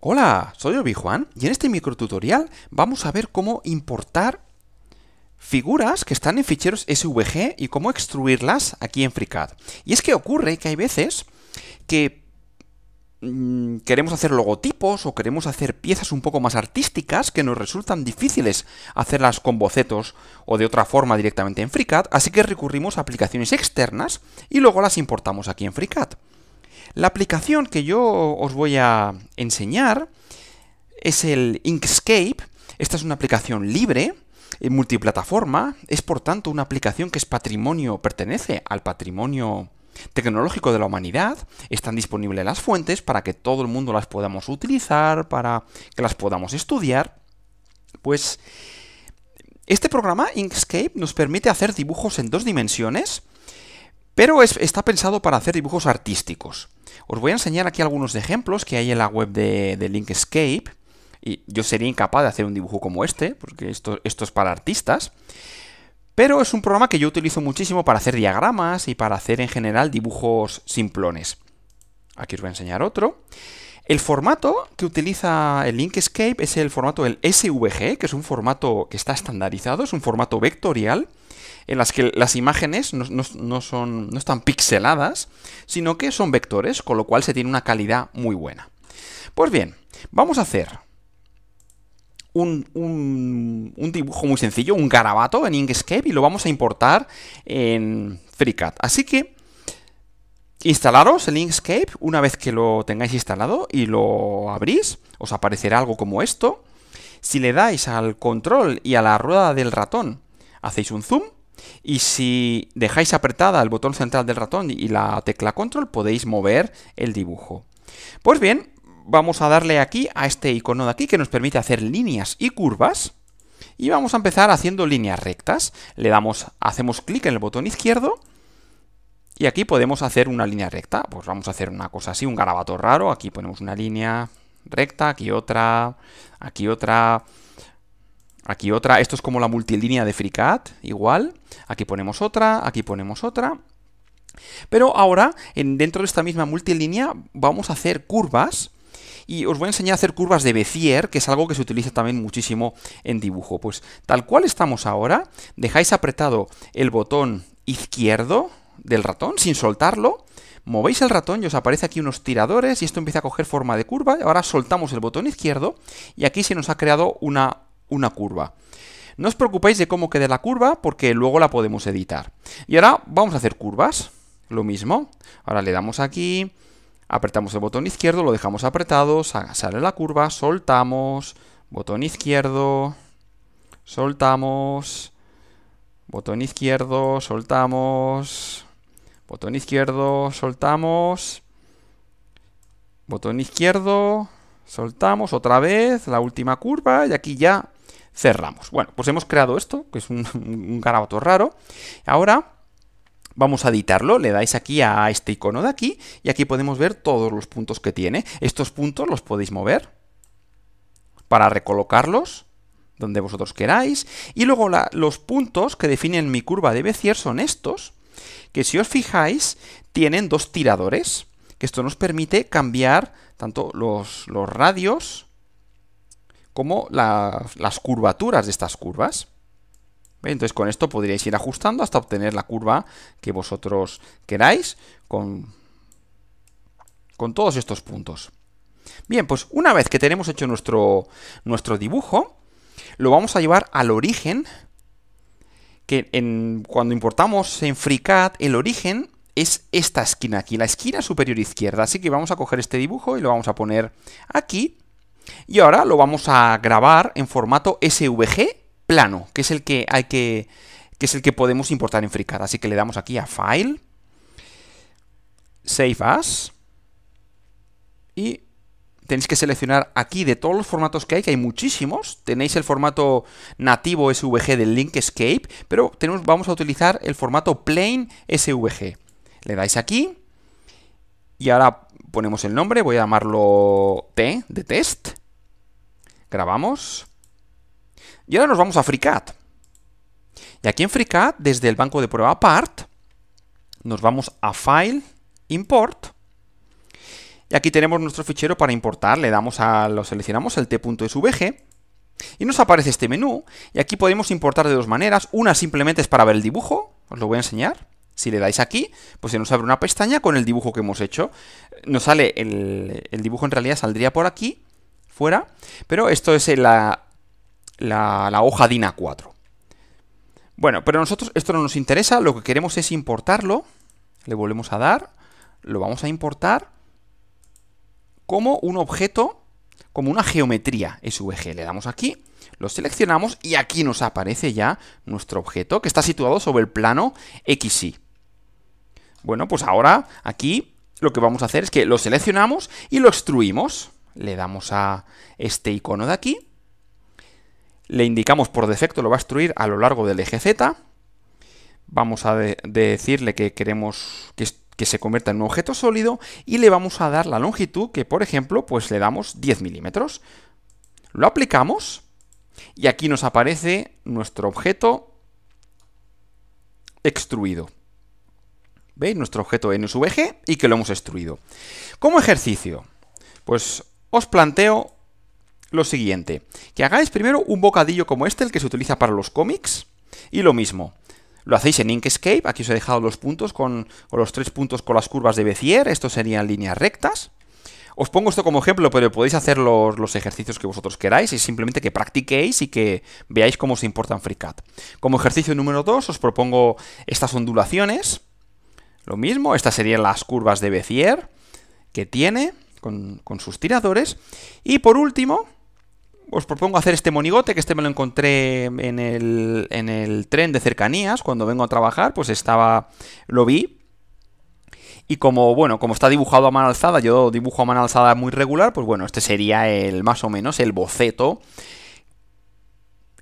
Hola, soy Obi-Juan y en este microtutorial vamos a ver cómo importar figuras que están en ficheros SVG y cómo extruirlas aquí en FreeCAD. Y es que ocurre que hay veces que mm, queremos hacer logotipos o queremos hacer piezas un poco más artísticas que nos resultan difíciles hacerlas con bocetos o de otra forma directamente en FreeCAD, así que recurrimos a aplicaciones externas y luego las importamos aquí en FreeCAD. La aplicación que yo os voy a enseñar es el Inkscape. Esta es una aplicación libre, eh, multiplataforma. Es por tanto una aplicación que es patrimonio, pertenece al patrimonio tecnológico de la humanidad. Están disponibles las fuentes para que todo el mundo las podamos utilizar, para que las podamos estudiar. Pues este programa Inkscape nos permite hacer dibujos en dos dimensiones pero está pensado para hacer dibujos artísticos. Os voy a enseñar aquí algunos ejemplos que hay en la web de, Linkscape. Y yo sería incapaz de hacer un dibujo como este, porque esto, es para artistas. Pero es un programa que yo utilizo muchísimo para hacer diagramas y para hacer en general dibujos simplones. Aquí os voy a enseñar otro. El formato que utiliza el es el formato del SVG, que es un formato que está estandarizado, es un formato vectorial en las que las imágenes no, son, están pixeladas, sino que son vectores, con lo cual se tiene una calidad muy buena. Pues bien, vamos a hacer un, un, dibujo muy sencillo, un garabato en Inkscape y lo vamos a importar en FreeCAD. Así que instalaros el Inkscape una vez que lo tengáis instalado y lo abrís, os aparecerá algo como esto. Si le dais al control y a la rueda del ratón, hacéis un zoom y si dejáis apretada el botón central del ratón y la tecla control, podéis mover el dibujo. Pues bien, vamos a darle aquí a este icono de aquí que nos permite hacer líneas y curvas. Y vamos a empezar haciendo líneas rectas. Le damos, hacemos clic en el botón izquierdo y aquí podemos hacer una línea recta. Pues vamos a hacer una cosa así, un garabato raro. Aquí ponemos una línea recta, aquí otra, aquí otra, Aquí otra, esto es como la multilínea de FreeCAD, igual. Aquí ponemos otra, aquí ponemos otra. Pero ahora, dentro de esta misma multilínea, vamos a hacer curvas. Y os voy a enseñar a hacer curvas de Bezier, que es algo que se utiliza también muchísimo en dibujo. Pues tal cual estamos ahora, dejáis apretado el botón izquierdo del ratón sin soltarlo. Movéis el ratón y os aparece aquí unos tiradores y esto empieza a coger forma de curva. Ahora soltamos el botón izquierdo y aquí se nos ha creado una una curva. No os preocupéis de cómo quede la curva porque luego la podemos editar. Y ahora vamos a hacer curvas. Lo mismo. Ahora le damos aquí, apretamos el botón izquierdo, lo dejamos apretado, sale la curva, soltamos, botón izquierdo, soltamos, botón izquierdo, soltamos, botón izquierdo, soltamos, botón izquierdo, soltamos otra vez la última curva y aquí ya cerramos. Bueno, pues hemos creado esto, que es un, garabato raro. Ahora vamos a editarlo, le dais aquí a este icono de aquí y aquí podemos ver todos los puntos que tiene. Estos puntos los podéis mover para recolocarlos donde vosotros queráis. Y luego los puntos que definen mi curva de Bezier son estos, que si os fijáis tienen dos tiradores, que esto nos permite cambiar tanto los, los radios como las curvaturas de estas curvas. Entonces con esto podríais ir ajustando hasta obtener la curva que vosotros queráis con, con todos estos puntos. Bien, pues una vez que tenemos hecho nuestro, nuestro dibujo, lo vamos a llevar al origen, que cuando importamos en FreeCAD, el origen es esta esquina aquí, la esquina superior izquierda. Así que vamos a coger este dibujo y lo vamos a poner aquí. Y ahora lo vamos a grabar en formato SVG plano, que es el que hay que, es el que podemos importar en FreeCAD. Así que le damos aquí a File, Save As, y tenéis que seleccionar aquí de todos los formatos que hay, que hay muchísimos. Tenéis el formato nativo SVG del Linkscape, pero vamos a utilizar el formato plain SVG. Le dais aquí y ahora ponemos el nombre, voy a llamarlo T de test. Grabamos. Y ahora nos vamos a FreeCAD. Y aquí en FreeCAD, desde el banco de prueba Part, nos vamos a File, Import. Y aquí tenemos nuestro fichero para importar. Le damos a, lo seleccionamos, el t.svg. Y nos aparece este menú. Y aquí podemos importar de dos maneras. Una simplemente es para ver el dibujo. Os lo voy a enseñar. Si le dais aquí, pues se nos abre una pestaña con el dibujo que hemos hecho. Nos sale el dibujo, en realidad saldría por aquí fuera, pero esto es eh, la, la, la hoja DINA 4 Bueno, pero nosotros esto no nos interesa, lo que queremos es importarlo, le volvemos a dar, lo vamos a importar como un objeto, como una geometría SVG. Le damos aquí, lo seleccionamos y aquí nos aparece ya nuestro objeto que está situado sobre el plano XY. Bueno, pues ahora aquí lo que vamos a hacer es que lo seleccionamos y lo extruimos le damos a este icono de aquí, le indicamos por defecto, lo va a extruir a lo largo del eje Z, vamos a decirle que queremos que, se convierta en un objeto sólido y le vamos a dar la longitud que, por ejemplo, pues le damos 10 milímetros. Lo aplicamos y aquí nos aparece nuestro objeto extruido. ¿Veis? Nuestro objeto NSVG y que lo hemos extruido. Como ejercicio, pues os planteo lo siguiente, que hagáis primero un bocadillo como este, el que se utiliza para los cómics, y lo mismo. Lo hacéis en Inkscape, aquí os he dejado los puntos con, los tres puntos con las curvas de Bezier, estos serían líneas rectas. Os pongo esto como ejemplo, pero podéis hacer los, ejercicios que vosotros queráis y simplemente que practiquéis y que veáis cómo se importan FreeCAD. Como ejercicio número 2 os propongo estas ondulaciones. Lo mismo, estas serían las curvas de Bezier que tiene con, sus tiradores. Y por último, os propongo hacer este monigote, que este me lo encontré en el, en el tren de cercanías, cuando vengo a trabajar, pues estaba, lo vi. Y como, bueno, como está dibujado a mano alzada, yo dibujo a mano alzada muy regular, pues bueno, este sería el, más o menos, el boceto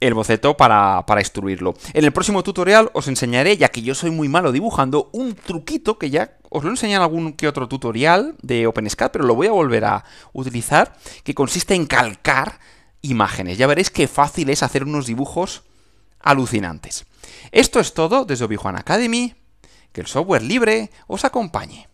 el boceto para, para, instruirlo. En el próximo tutorial os enseñaré, ya que yo soy muy malo dibujando, un truquito que ya os lo enseñé en algún que otro tutorial de OpenSCAD, pero lo voy a volver a utilizar, que consiste en calcar imágenes. Ya veréis qué fácil es hacer unos dibujos alucinantes. Esto es todo desde Obi Academy. Que el software libre os acompañe.